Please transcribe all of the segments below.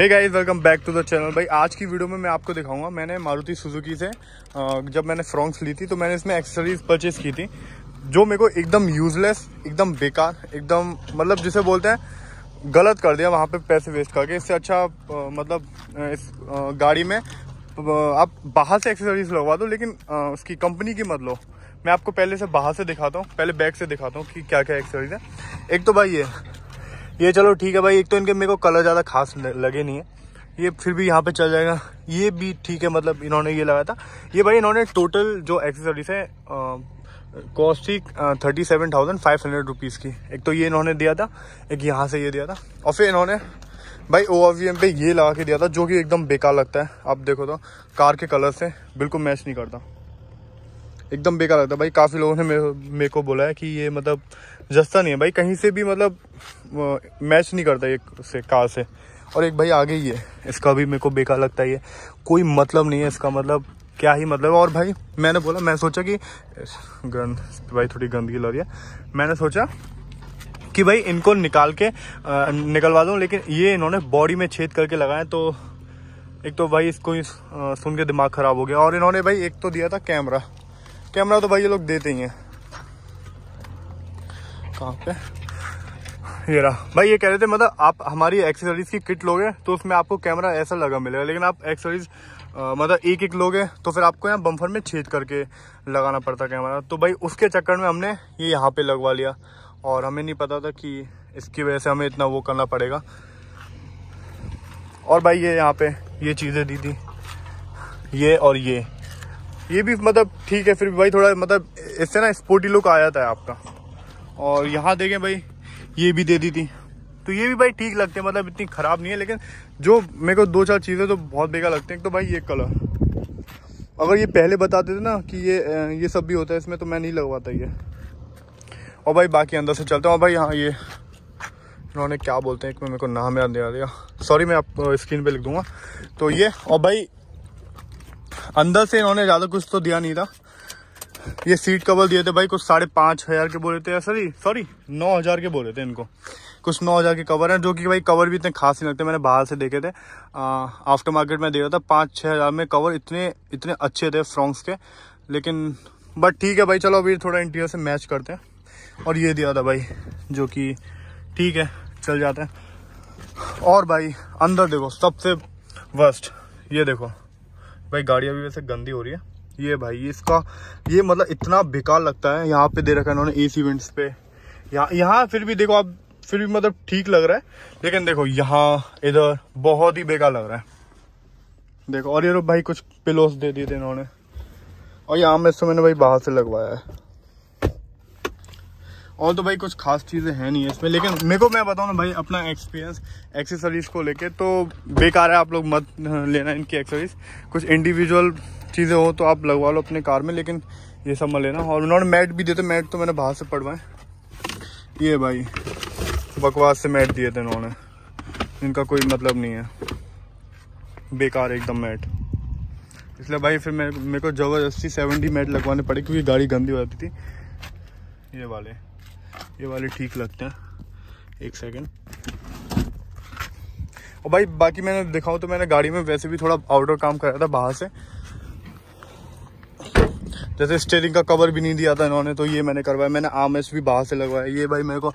hey guys welcome back to the channel भाई आज की वीडियो में मैं आपको दिखाऊंगा मैंने मारुति सुजुकी से जब मैंने फ्रॉन्क्स ली थी तो मैंने इसमें एक्सेसरीज परचेज की थी जो मेरे को एकदम यूजलेस एकदम बेकार एकदम मतलब जिसे बोलते हैं गलत कर दिया वहाँ पे पैसे वेस्ट करके इससे अच्छा मतलब इस गाड़ी में आप बाहर से एक्सेसरीज लगवा दो लेकिन उसकी कंपनी की मत लो मैं आपको पहले से बाहर से दिखाता हूँ पहले बैक से दिखाता हूँ कि क्या क्या एक्सेसरीज है एक तो भाई ये ये चलो ठीक है भाई एक तो इनके मेरे को कलर ज़्यादा खास लगे नहीं है ये फिर भी यहाँ पे चल जाएगा ये भी ठीक है मतलब इन्होंने ये लगाया था ये भाई इन्होंने टोटल जो एक्सेसरीज है कॉस्ट थी thirty seven thousand five hundred rupees की एक तो ये इन्होंने दिया था एक यहाँ से ये दिया था और फिर इन्होंने भाई ओ पे ये लगा के दिया था जो कि एकदम बेकार लगता है आप देखो तो कार के कलर से बिल्कुल मैच नहीं करता एकदम बेकार लगता है भाई काफ़ी लोगों ने मेरे को बोला है कि ये मतलब जस्ता नहीं है भाई कहीं से भी मतलब मैच नहीं करता एक से कार से और एक भाई आगे ही है इसका भी मेरे को बेकार लगता है ये कोई मतलब नहीं है इसका मतलब क्या ही मतलब और भाई मैंने बोला मैं सोचा कि गंद भाई थोड़ी गंदगी लग रही है मैंने सोचा कि भाई इनको निकाल के निकलवा दूँ लेकिन ये इन्होंने बॉडी में छेद करके लगाए तो एक तो भाई इसको सुन के दिमाग ख़राब हो गया और इन्होंने भाई एक तो दिया था कैमरा कैमरा तो भाई ये लोग देते ही हैं कहाँ पे ये रहा भाई ये कह रहे थे मतलब आप हमारी एक्सेसरीज की किट लोगे तो उसमें आपको कैमरा ऐसा लगा मिलेगा लेकिन आप एक्सेसरीज मतलब एक एक लोगे तो फिर आपको यहाँ बम्फर में छेद करके लगाना पड़ता कैमरा तो भाई उसके चक्कर में हमने ये यहाँ पे लगवा लिया और हमें नहीं पता था कि इसकी वजह से हमें इतना वो करना पड़ेगा और भाई ये यहाँ पे ये चीज़ें दी थी ये और ये ये भी मतलब ठीक है फिर भी भाई थोड़ा मतलब इससे ना स्पोर्टी लुक आ जाता है आपका और यहाँ देखें भाई ये भी दे दी थी तो ये भी भाई ठीक लगते हैं मतलब इतनी ख़राब नहीं है लेकिन जो मेरे को दो चार चीज़ें तो बहुत बेकार लगते हैं तो भाई ये कलर अगर ये पहले बताते थे ना कि ये ये सब भी होता है इसमें तो मैं नहीं लगवाता ये और भाई बाकी अंदर से चलते हैं और भाई हाँ ये इन्होंने क्या बोलते हैं एक मेरे को नाम याद नहीं आ रहा सॉरी मैं आपको स्क्रीन पे लिख दूंगा तो ये और भाई अंदर से इन्होंने ज़्यादा कुछ तो दिया नहीं था ये सीट कवर दिए थे भाई कुछ साढ़े पाँच हज़ार के बोले थे सॉरी सॉरी नौ हज़ार के बोले थे इनको कुछ नौ हज़ार के कवर हैं जो कि भाई कवर भी इतने खास नहीं लगते मैंने बाहर से देखे थे आफ्टर मार्केट में देखा था पाँच छः हज़ार में कवर इतने इतने अच्छे थे फ्रॉन्क्स के लेकिन बट ठीक है भाई चलो अभी थोड़ा इंटीरियर से मैच करते हैं और ये दिया था भाई जो कि ठीक है चल जाते हैं और भाई अंदर देखो सबसे वर्स्ट ये देखो भाई गाड़ी अभी वैसे गंदी हो रही है ये भाई इसका ये मतलब इतना बेकार लगता है यहाँ पे दे रखा है इन्होंने सी विंड्स पे यहाँ यहाँ फिर भी देखो आप फिर भी मतलब ठीक लग रहा है लेकिन देखो यहाँ इधर बहुत ही बेकार लग रहा है देखो और ये भाई कुछ पिलोस दे दिए थे इन्होंने और यहाँ में इसको मैंने भाई बाहर से लगवाया है और तो भाई कुछ खास चीज़ें हैं नहीं है इसमें लेकिन मेरे को मैं बताऊँ ना भाई अपना एक्सपीरियंस एक्सेसरीज को लेके तो बेकार है आप लोग मत लेना इनकी एक्सेसरीज कुछ इंडिविजुअल चीज़ें हो तो आप लगवा लो अपने कार में लेकिन ये सब मत लेना और उन्होंने मैट भी देते मैट तो मैंने बाहर से पढ़वाए ये भाई बकवास से मैट दिए थे इन्होंने इनका कोई मतलब नहीं है बेकार एकदम मैट इसलिए भाई फिर मैं मेरे को ज़बरदस्ती सेवेंटी मैट लगवाने पड़े क्योंकि गाड़ी गंदी हो जाती थी ये वाले ये वाले ठीक लगते हैं एक सेकेंड और भाई बाकी मैंने दिखाऊं तो मैंने गाड़ी में वैसे भी थोड़ा आउटडोर काम कराया था बाहर से जैसे स्टेयरिंग का कवर भी नहीं दिया था इन्होंने तो ये मैंने करवाया मैंने आम एस भी बाहर से लगवाया ये भाई मेरे को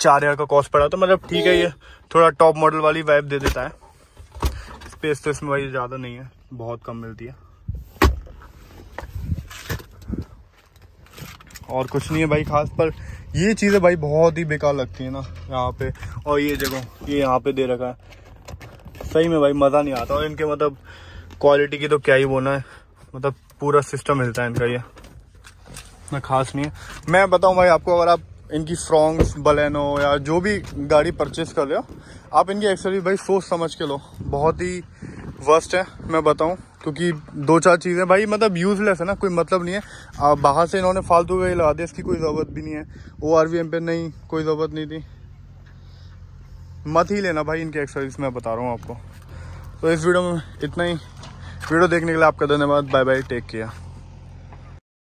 चार हज़ार का कॉस्ट पड़ा तो मतलब ठीक है ये थोड़ा टॉप मॉडल वाली वाइब दे देता है स्पेस तो इसमें भाई ज़्यादा नहीं है बहुत कम मिलती है और कुछ नहीं है भाई खास पर ये चीज़ें भाई बहुत ही बेकार लगती है ना यहाँ पे और ये जगह ये यहाँ पे दे रखा है सही में भाई मज़ा नहीं आता और इनके मतलब क्वालिटी की तो क्या ही बोलना है मतलब पूरा सिस्टम मिलता है इनका ये ना खास नहीं है मैं बताऊँ भाई आपको अगर आप इनकी फ्रॉन्ग्स बलेनो या जो भी गाड़ी परचेस कर रहे हो आप इनकी एक्सेसरी भाई सोच समझ के लो बहुत ही वर्स्ट है मैं बताऊँ क्योंकि दो चार चीज़ें भाई मतलब यूज़लेस है ना कोई मतलब नहीं है आ, बाहर से इन्होंने फालतू का लगा दिया इसकी कोई ज़रूरत भी नहीं है ओ आर वी एम पे नहीं कोई ज़रूरत नहीं थी मत ही लेना भाई इनके एक्सरसाइज मैं बता रहा हूँ आपको तो इस वीडियो में इतना ही वीडियो देखने के लिए आपका धन्यवाद बाय बाय टेक केयर